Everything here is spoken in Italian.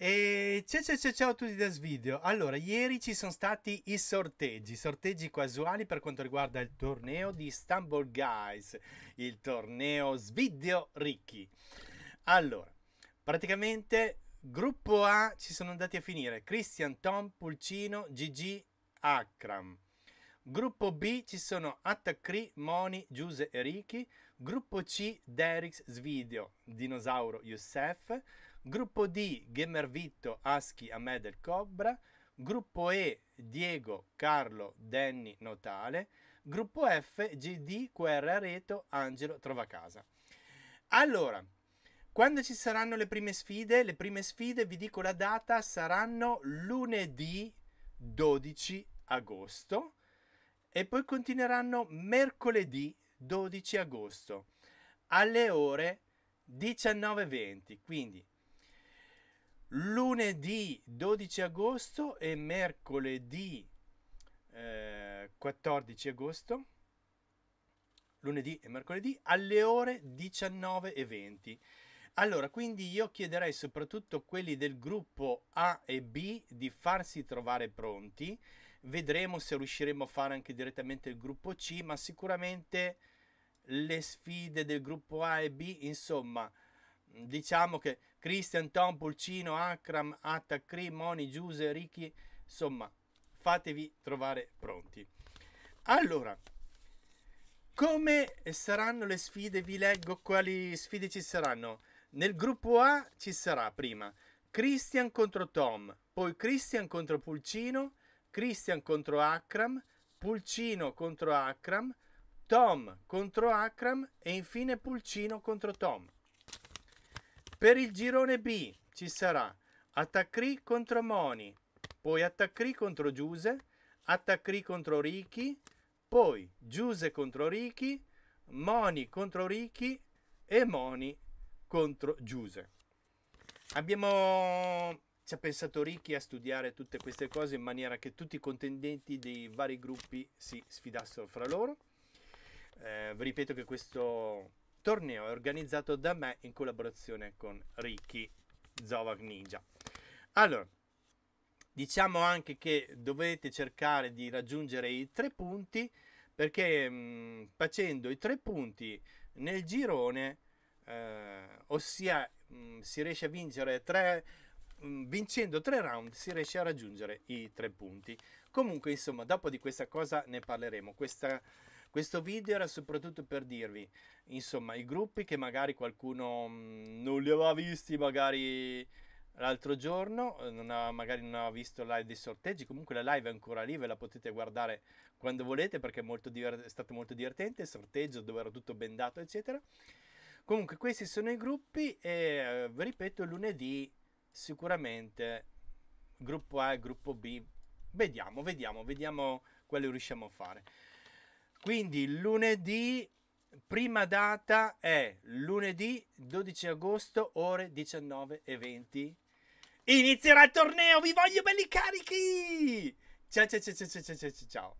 E ciao, ciao ciao ciao a tutti da Svideo. Allora, ieri ci sono stati i sorteggi, sorteggi casuali per quanto riguarda il torneo di Istanbul Guys, il torneo Svideo Ricchi. Allora, praticamente gruppo A ci sono andati a finire Christian Tom, Pulcino, Gigi, Akram. Gruppo B ci sono Attacri, Moni, Giuse e Ricky. Gruppo C, Derix, Svideo, Dinosauro, Youssef. Gruppo D, Gamer Vitto, Aschi, Ahmed El Cobra. Gruppo E, Diego, Carlo, Danny, Notale. Gruppo F, GD, QR Areto, Angelo, Trova Casa. Allora, quando ci saranno le prime sfide? Le prime sfide, vi dico la data, saranno lunedì 12 agosto e poi continueranno mercoledì 12 agosto alle ore 19.20. Quindi lunedì 12 agosto e mercoledì eh, 14 agosto lunedì e mercoledì alle ore 19 e 20 Allora, quindi io chiederei soprattutto a quelli del gruppo A e B di farsi trovare pronti. Vedremo se riusciremo a fare anche direttamente il gruppo C, ma sicuramente le sfide del gruppo A e B, insomma, diciamo che Christian, Tom, Pulcino, Akram, Attakri, Moni, Giuse, Ricky, insomma, fatevi trovare pronti. Allora, come saranno le sfide? Vi leggo quali sfide ci saranno. Nel gruppo A ci sarà prima Christian contro Tom, poi Christian contro Pulcino, Christian contro Akram, Pulcino contro Akram, Tom contro Akram e infine Pulcino contro Tom. Per il girone B ci sarà Attacri contro Moni, poi Attacri contro Giuse, Attacri contro Ricky, poi Giuse contro Ricky, Moni contro Ricky e Moni contro Giuse. Abbiamo ci ha pensato Ricky a studiare tutte queste cose in maniera che tutti i contendenti dei vari gruppi si sfidassero fra loro. Eh, vi ripeto che questo torneo è organizzato da me in collaborazione con Ricky Zovac Ninja. Allora, diciamo anche che dovete cercare di raggiungere i tre punti perché mh, mm, facendo i tre punti nel girone, eh, ossia mh, mm, si riesce a vincere tre mm, vincendo tre round si riesce a raggiungere i tre punti. Comunque, insomma, dopo di questa cosa ne parleremo. Questa questo video era soprattutto per dirvi, insomma, i gruppi che magari qualcuno mm, non li aveva visti magari l'altro giorno, eh, non ha, magari non ha visto live dei sorteggi, comunque la live è ancora lì, ve la potete guardare quando volete perché è, molto è stato molto divertente, il sorteggio dove era tutto bendato, eccetera. Comunque questi sono i gruppi e eh, vi ripeto, lunedì sicuramente gruppo A e gruppo B, vediamo, vediamo, vediamo quello riusciamo a fare. Quindi lunedì, prima data è lunedì 12 agosto, ore 19.20. Inizierà il torneo, vi voglio belli carichi! Ciao ciao ciao ciao ciao ciao ciao ciao.